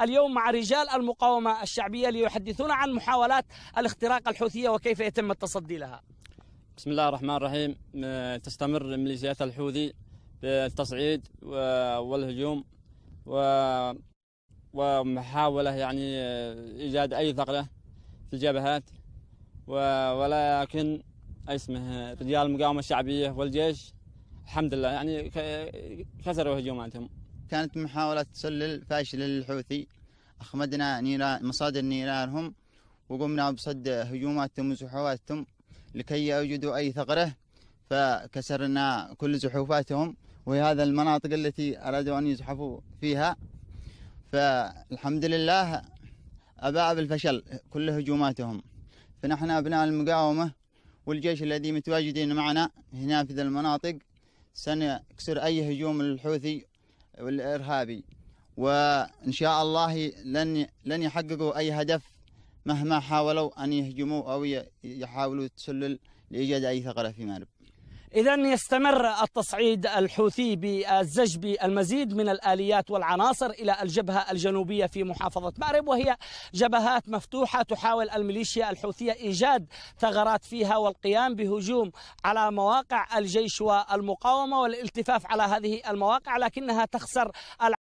اليوم مع رجال المقاومة الشعبية ليحدثونا عن محاولات الاختراق الحوثية وكيف يتم التصدي لها بسم الله الرحمن الرحيم تستمر ميليشيات الحوثي بالتصعيد والهجوم و ومحاولة يعني إيجاد أي ثغرة في الجبهات ولكن اسمه رجال المقاومة الشعبية والجيش الحمد لله يعني كسروا هجوماتهم كانت محاولة تسلل فاشلة للحوثي أخمدنا نيران مصادر نيرانهم وقمنا بصد هجوماتهم وزحواتهم لكي يوجدوا أي ثغرة فكسرنا كل زحوفاتهم وهي هذا المناطق التي أرادوا أن يزحفوا فيها فالحمد لله أباء بالفشل كل هجوماتهم فنحن أبناء المقاومة والجيش الذي متواجدين معنا هنا في ذا المناطق سنكسر أي هجوم للحوثي والإرهابي وإن شاء الله لن لن يحققوا أي هدف مهما حاولوا أن يهجموا أو يحاولوا تسلل لإيجاد أي ثغرة في مارب إذا يستمر التصعيد الحوثي بالزج بالمزيد من الآليات والعناصر إلى الجبهة الجنوبية في محافظة مأرب وهي جبهات مفتوحة تحاول الميليشيا الحوثية إيجاد ثغرات فيها والقيام بهجوم على مواقع الجيش والمقاومة والالتفاف على هذه المواقع لكنها تخسر